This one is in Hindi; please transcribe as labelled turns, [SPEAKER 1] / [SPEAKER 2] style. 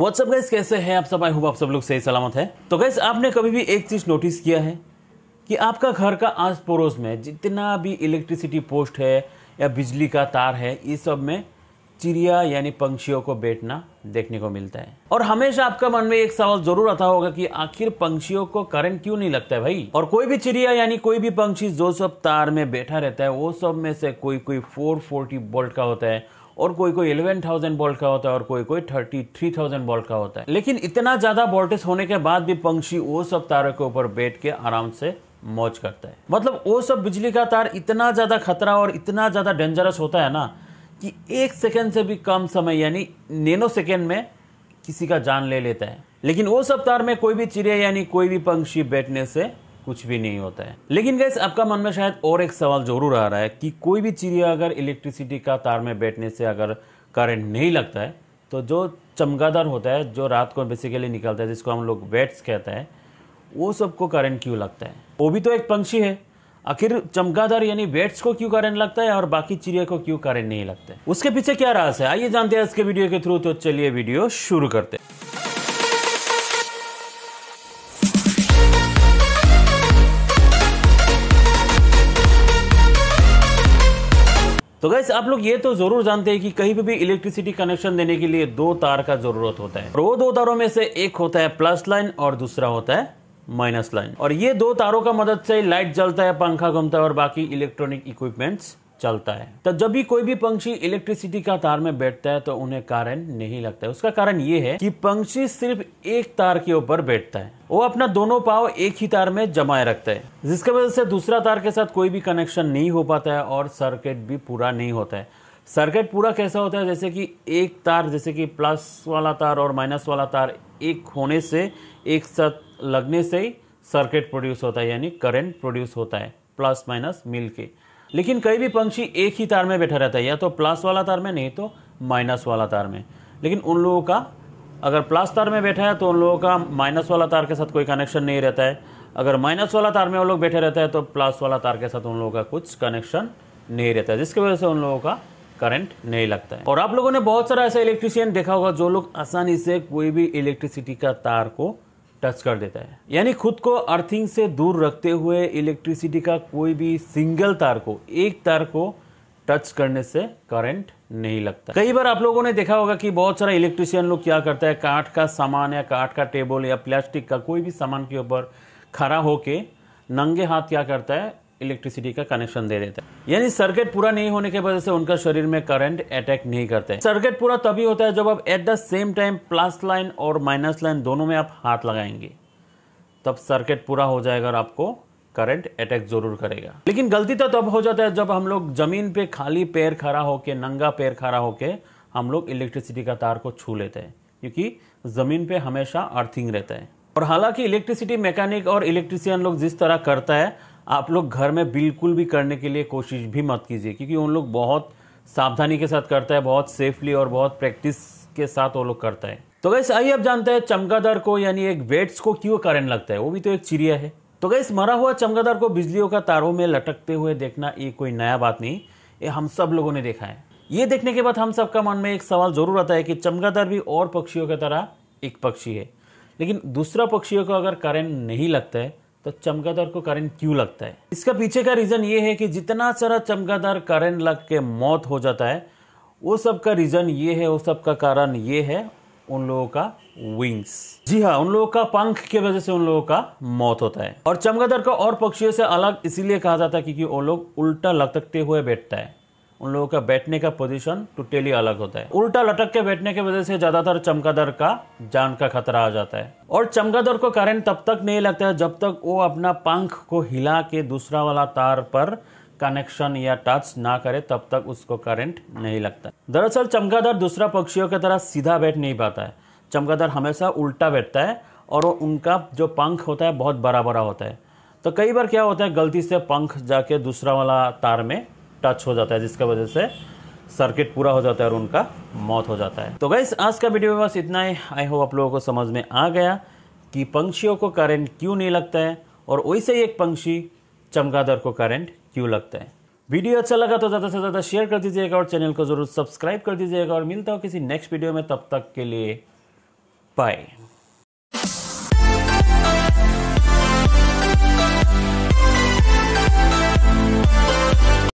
[SPEAKER 1] व्हाट्सअप गैस कैसे हैं आप सब आई हूँ आप सब लोग सही सलामत हैं तो गैस आपने कभी भी एक चीज़ नोटिस किया है कि आपका घर का आस पड़ोस में जितना भी इलेक्ट्रिसिटी पोस्ट है या बिजली का तार है ये सब में चिड़िया यानी पंक्षियों को बैठना देखने को मिलता है और हमेशा आपका मन में एक सवाल जरूर आता होगा कि आखिर पंक्षियों को करंट क्यों नहीं लगता है भाई और कोई भी चिड़िया यानी कोई भी पंक्षी जो सब तार में बैठा रहता है वो सब में से कोई कोई 440 बोल्ट का होता है और कोई कोई 11,000 वोल्ट का होता है और कोई कोई 33,000 वोल्ट का होता है लेकिन इतना ज़्यादा वोल्टेज होने के बाद भी पंक्षी वो सब तारों के ऊपर बैठ के आराम से मौज करता है मतलब वो सब बिजली का तार इतना ज़्यादा खतरा और इतना ज़्यादा डेंजरस होता है ना कि एक सेकेंड से भी कम समय यानी नैनो सेकेंड में किसी का जान ले लेता है लेकिन वो सब तार में कोई भी चिड़िया यानी कोई भी पंक्षी बैठने से कुछ भी नहीं होता है लेकिन गैस आपका मन में शायद और एक सवाल जरूर आ रहा है कि कोई भी चिड़िया अगर इलेक्ट्रिसिटी का तार में बैठने से अगर करंट नहीं लगता है तो जो चमगादड़ होता है जो रात को बेसिकली निकलता है जिसको हम लोग वेट्स कहते हैं वो सबको करंट क्यों लगता है वो भी तो एक पंक्षी है आखिर चमगादड़ यानी वेट्स को क्यों करंट लगता है और बाकी चिड़िया को क्यों करंट नहीं लगता है उसके पीछे क्या रास है आइए जानते हैं इसके वीडियो के थ्रू तो चलिए वीडियो शुरू करते हैं तो गैस आप लोग ये तो जरूर जानते हैं कि कहीं पे भी इलेक्ट्रिसिटी कनेक्शन देने के लिए दो तार का जरूरत होता है और वो दो तारों में से एक होता है प्लस लाइन और दूसरा होता है माइनस लाइन और ये दो तारों का मदद से लाइट जलता है पंखा घूमता है और बाकी इलेक्ट्रॉनिक इक्विपमेंट्स चलता है तो जब भी कोई भी पंक्षी इलेक्ट्रिसिटी का तार में बैठता है तो उन्हें कारण नहीं लगता है उसका कारण ये है कि पंक्षी सिर्फ एक तार के ऊपर बैठता है वो अपना दोनों पाव एक ही तार में जमाए रखता है जिसके वजह से दूसरा तार के साथ कोई भी कनेक्शन नहीं हो पाता है और सर्किट भी पूरा नहीं होता है सर्किट पूरा कैसा होता है जैसे कि एक तार जैसे कि प्लस वाला तार और माइनस वाला तार एक होने से एक साथ लगने से ही सर्किट प्रोड्यूस होता है यानी करंट प्रोड्यूस होता है प्लस माइनस मिल के लेकिन कई भी पंक्षी एक ही तार में बैठा रहता है या तो प्लस वाला तार में नहीं तो माइनस वाला तार में लेकिन उन लोगों का अगर प्लस तार में बैठा है तो उन लोगों का माइनस वाला तार के साथ कोई कनेक्शन नहीं रहता है अगर माइनस वाला तार में वो लोग बैठे रहते हैं तो प्लस वाला तार के साथ उन लोगों का कुछ कनेक्शन नहीं रहता है जिसकी वजह से उन लोगों का करंट नहीं लगता है और आप लोगों ने बहुत सारा ऐसा इलेक्ट्रिशियन देखा होगा जो लोग आसानी से कोई भी इलेक्ट्रिसिटी का तार को टच कर देता है यानी खुद को अर्थिंग से दूर रखते हुए इलेक्ट्रिसिटी का कोई भी सिंगल तार को एक तार को टच करने से करंट नहीं लगता कई बार आप लोगों ने देखा होगा कि बहुत सारा इलेक्ट्रिशियन लोग क्या करता है काठ का सामान या काठ का टेबल या प्लास्टिक का कोई भी सामान के ऊपर खड़ा होके नंगे हाथ क्या करता है इलेक्ट्रिसिटी का कनेक्शन दे देता है यानी सर्किट पूरा नहीं होने की वजह से उनका शरीर में करंट अटैक नहीं करते सर्किट पूरा तभी होता है जब आप at the same time plus line और माइनस लाइन दोनों में आप हाथ लगाएंगे तब सर्किट पूरा हो जाएगा और आपको करंट अटैक जरूर करेगा लेकिन गलती तो तब हो जाता है जब हम लोग जमीन पे खाली पैर खड़ा होके नंगा पैर खड़ा होके हम लोग इलेक्ट्रिसिटी का तार को छू लेते हैं क्योंकि ज़मीन पे हमेशा अर्थिंग रहता है और हालांकि इलेक्ट्रिसिटी मैकेनिक और इलेक्ट्रिसियन लोग जिस तरह करता है आप लोग घर में बिल्कुल भी करने के लिए कोशिश भी मत कीजिए क्योंकि उन लोग बहुत सावधानी के साथ करता है बहुत सेफली और बहुत प्रैक्टिस के साथ वो लोग करता है तो गैस आइए आप जानते हैं चमकादार को यानी एक वेट्स को क्यों करंट लगता है वो भी तो एक चिड़िया है तो गैस मरा हुआ चमकादार को बिजलियों का तारों में लटकते हुए देखना ये कोई नया बात नहीं ये हम सब लोगों ने देखा है ये देखने के बाद हम सबका मन में एक सवाल जरूर आता है कि चमगादड़ भी और पक्षियों की तरह एक पक्षी है लेकिन दूसरा पक्षियों को अगर करेंट नहीं लगता है तो चमकादार को करंट क्यों लगता है इसका पीछे का रीज़न ये है कि जितना सारा चमकादार करंट लग के मौत हो जाता है वो सब का रीज़न ये है वो सब का कारण ये है उन लोगों का विंग्स जी हाँ उन लोगों का पंख की वजह से उन लोगों का मौत होता है और चमकादार को और पक्षियों से अलग इसीलिए कहा जाता है क्योंकि वो लोग उल्टा लटकते हुए बैठता है उन लोगों का बैठने का पोजीशन टोटली अलग होता है उल्टा लटक के बैठने के वजह से ज्यादातर चमकादर का जान का खतरा आ जाता है और चमकादर को करंट तब तक नहीं लगता है जब तक वो अपना पंख को हिला के दूसरा वाला तार पर कनेक्शन या टच ना करे तब तक उसको करंट नहीं लगता दरअसल चमकादर दूसरा पक्षियों की तरह सीधा बैठ नहीं पाता है चमकादर हमेशा उल्टा बैठता है और वो उनका जो पंख होता है बहुत बड़ा बड़ा होता है तो कई बार क्या होता है गलती से पंख जाके दूसरा वाला तार में टच हो जाता है जिसके वजह से सर्किट पूरा हो जाता है और उनका मौत हो जाता है तो गैस आज का वीडियो में बस इतना ही आई होप आप लोगों को समझ में आ गया कि पंक्षियों को करंट क्यों नहीं लगता है और वैसे ही एक पंक्षी चमगादड़ को करंट क्यों लगता है वीडियो अच्छा लगा तो ज़्यादा से ज़्यादा शेयर कर दीजिएगा और चैनल को ज़रूर सब्सक्राइब कर दीजिएगा और मिलता हो किसी नेक्स्ट वीडियो में तब तक के लिए बाय